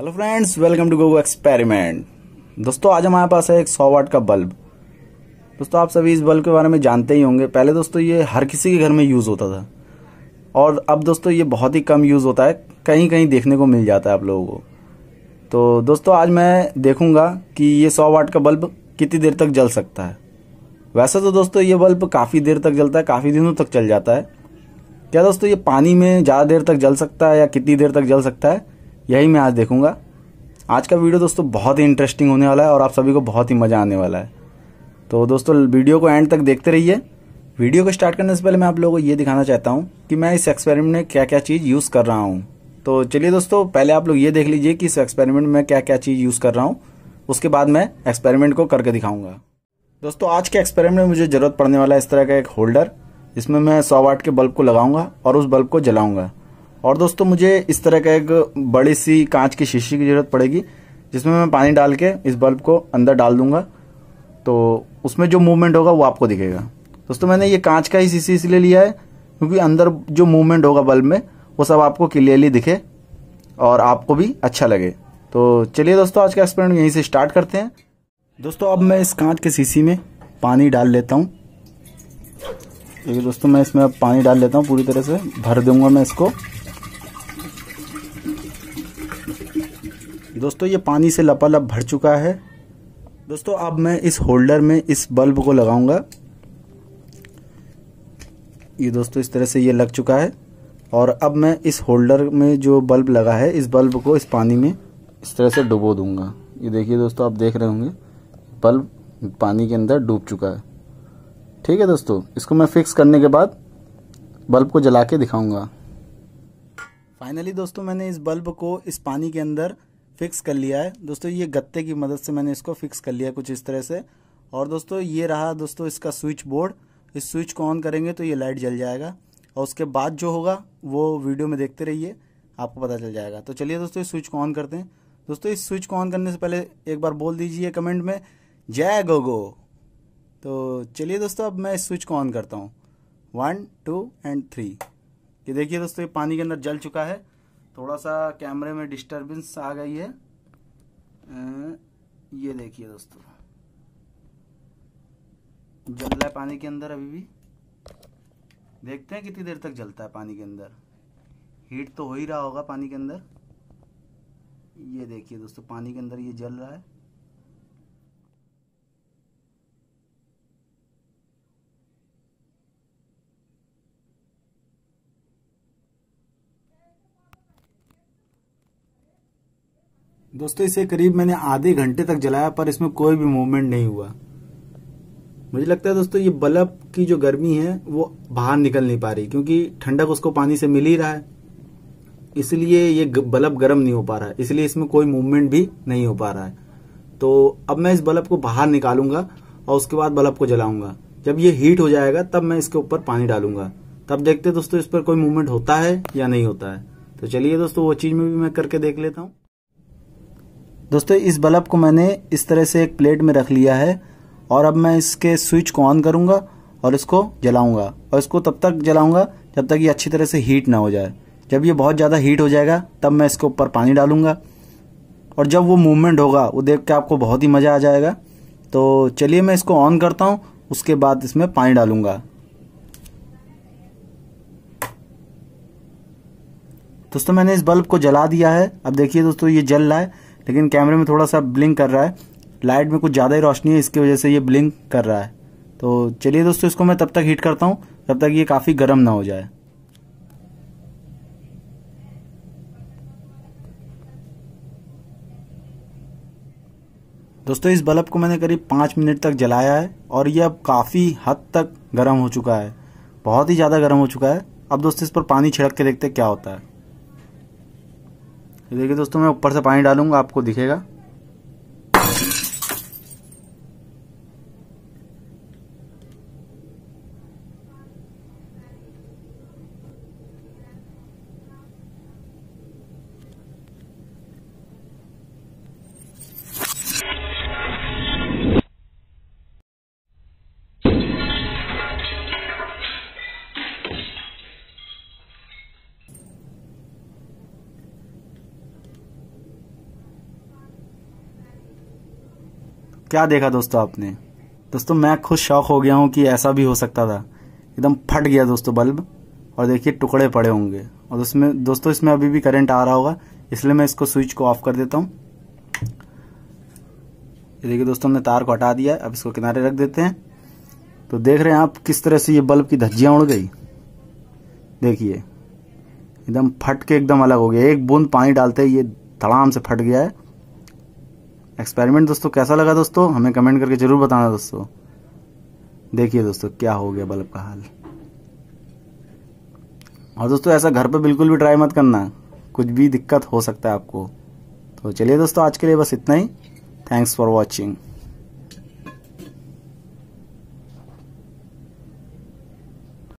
hello friends welcome to go experiment दोस्तों आज हमारे पास है एक सौ वाट का बल्ब दोस्तों आप सभी इस बल्ब के बारे में जानते ही होंगे पहले दोस्तों ये हर किसी के घर में यूज़ होता था और अब दोस्तों ये बहुत ही कम यूज़ होता है कहीं कहीं देखने को मिल जाता है आप लोगों को तो दोस्तों आज मैं देखूंगा कि ये सौ वाट का बल्ब कितनी देर तक जल सकता है वैसे तो दोस्तों ये बल्ब काफ़ी देर तक जलता है काफ़ी दिनों तक चल जाता है क्या दोस्तों ये पानी में ज़्यादा देर तक जल सकता है या कितनी देर तक जल सकता है यही मैं आज देखूंगा आज का वीडियो दोस्तों बहुत ही इंटरेस्टिंग होने वाला है और आप सभी को बहुत ही मज़ा आने वाला है तो दोस्तों वीडियो को एंड तक देखते रहिए वीडियो को स्टार्ट करने से पहले मैं आप लोगों को ये दिखाना चाहता हूँ कि मैं इस एक्सपेरिमेंट में क्या क्या चीज़ यूज़ कर रहा हूँ तो चलिए दोस्तों पहले आप लोग ये देख लीजिए कि इस एक्सपेरिमेंट में क्या क्या चीज़ यूज़ कर रहा हूँ उसके बाद मैं एक्सपेरिमेंट को करके दिखाऊंगा दोस्तों आज के एक्सपेरिमेंट में मुझे ज़रूरत पड़ने वाला है इस तरह का एक होल्डर इसमें मैं सौ वाट के बल्ब को लगाऊंगा और उस बल्ब को जलाऊंगा और दोस्तों मुझे इस तरह का एक बड़ी सी कांच की शीशी की जरूरत पड़ेगी जिसमें मैं पानी डाल के इस बल्ब को अंदर डाल दूंगा तो उसमें जो मूवमेंट होगा वो आपको दिखेगा दोस्तों मैंने ये कांच का ही शीशी इसलिए लिया है क्योंकि अंदर जो मूवमेंट होगा बल्ब में वो सब आपको क्लियरली दिखे और आपको भी अच्छा लगे तो चलिए दोस्तों आज का एक्सपेरिमेंट यहीं से स्टार्ट करते हैं दोस्तों अब मैं इस कांच के शीशी में पानी डाल लेता हूँ देखिए दोस्तों मैं इसमें अब पानी डाल लेता हूँ पूरी तरह से भर दूंगा मैं इसको दोस्तों ये पानी से लपालप भर चुका है दोस्तों अब मैं इस होल्डर में इस बल्ब को लगाऊंगा ये दोस्तों इस तरह से ये लग चुका है और अब मैं इस होल्डर में जो बल्ब लगा है इस बल्ब को इस पानी में इस तरह से डुबो दूंगा ये देखिए दोस्तों आप देख रहे होंगे बल्ब पानी के अंदर डूब चुका है ठीक है दोस्तों इसको मैं फिक्स करने के बाद बल्ब को जला के दिखाऊंगा फाइनली दोस्तों मैंने इस बल्ब को इस पानी के अंदर फिक्स कर लिया है दोस्तों ये गत्ते की मदद से मैंने इसको फिक्स कर लिया कुछ इस तरह से और दोस्तों ये रहा दोस्तों इसका स्विच बोर्ड इस स्विच को ऑन करेंगे तो ये लाइट जल जाएगा और उसके बाद जो होगा वो वीडियो में देखते रहिए आपको पता चल जाएगा तो चलिए दोस्तों इस स्विच को ऑन करते हैं दोस्तों इस स्विच को ऑन करने से पहले एक बार बोल दीजिए कमेंट में जय गोगो तो चलिए दोस्तों अब मैं इस स्विच को ऑन करता हूँ वन टू एंड थ्री ये देखिए दोस्तों ये पानी के अंदर जल चुका है थोड़ा सा कैमरे में डिस्टरबेंस आ गई है ये देखिए दोस्तों जल रहा है पानी के अंदर अभी भी देखते हैं कितनी देर तक जलता है पानी के अंदर हीट तो हो ही रहा होगा पानी के अंदर ये देखिए दोस्तों पानी के अंदर ये जल रहा है दोस्तों इसे करीब मैंने आधे घंटे तक जलाया पर इसमें कोई भी मूवमेंट नहीं हुआ मुझे लगता है दोस्तों ये बल्ब की जो गर्मी है वो बाहर निकल नहीं पा रही क्योंकि ठंडक उसको पानी से मिल ही रहा है इसलिए ये बल्ब गर्म नहीं हो पा रहा है इसलिए इसमें कोई मूवमेंट भी नहीं हो पा रहा है तो अब मैं इस बल्ब को बाहर निकालूंगा और उसके बाद बल्ब को जलाऊंगा जब ये हीट हो जाएगा तब मैं इसके ऊपर पानी डालूंगा तब देखते दोस्तों इस पर कोई मूवमेंट होता है या नहीं होता है तो चलिए दोस्तों वो चीज़ में भी मैं करके देख लेता हूँ दोस्तों इस बल्ब को मैंने इस तरह से एक प्लेट में रख लिया है और अब मैं इसके स्विच को ऑन करूंगा और इसको जलाऊंगा और इसको तब तक जलाऊंगा जब तक ये अच्छी तरह से हीट ना हो जाए जब ये बहुत ज़्यादा हीट हो जाएगा तब मैं इसके ऊपर पानी डालूंगा और जब वो मूवमेंट होगा वो देख के आपको बहुत ही मज़ा आ जाएगा तो चलिए मैं इसको ऑन करता हूँ उसके बाद इसमें पानी डालूंगा दोस्तों मैंने इस बल्ब को जला दिया है अब देखिए दोस्तों ये जल रहा है लेकिन कैमरे में थोड़ा सा ब्लिंक कर रहा है लाइट में कुछ ज़्यादा ही रोशनी है इसकी वजह से ये ब्लिंक कर रहा है तो चलिए दोस्तों इसको मैं तब तक हीट करता हूँ तब तक ये काफ़ी गर्म ना हो जाए दोस्तों इस बल्ब को मैंने करीब पाँच मिनट तक जलाया है और ये अब काफ़ी हद तक गर्म हो चुका है बहुत ही ज़्यादा गर्म हो चुका है अब दोस्तों इस पर पानी छिड़क के देखते क्या होता है देखिए दोस्तों मैं ऊपर से पानी डालूंगा आपको दिखेगा क्या देखा दोस्तों आपने दोस्तों मैं खुद शौक हो गया हूँ कि ऐसा भी हो सकता था एकदम फट गया दोस्तों बल्ब और देखिए टुकड़े पड़े होंगे और उसमें दोस्तों इसमें अभी भी करंट आ रहा होगा इसलिए मैं इसको स्विच को ऑफ कर देता हूँ देखिए दोस्तों हमने तार को हटा दिया अब इसको किनारे रख देते हैं तो देख रहे हैं आप किस तरह से ये बल्ब की धज्जियाँ उड़ गई देखिए एकदम फट के एकदम अलग हो गया एक बूंद पानी डालते ही ये धड़ाम से फट गया है एक्सपेरिमेंट दोस्तों कैसा लगा दोस्तों हमें कमेंट करके जरूर बताना दोस्तों देखिए दोस्तों क्या हो गया बल्ब का हाल और दोस्तों ऐसा घर पर बिल्कुल भी ट्राई मत करना कुछ भी दिक्कत हो सकता है आपको तो चलिए दोस्तों आज के लिए बस इतना ही थैंक्स फॉर वॉचिंग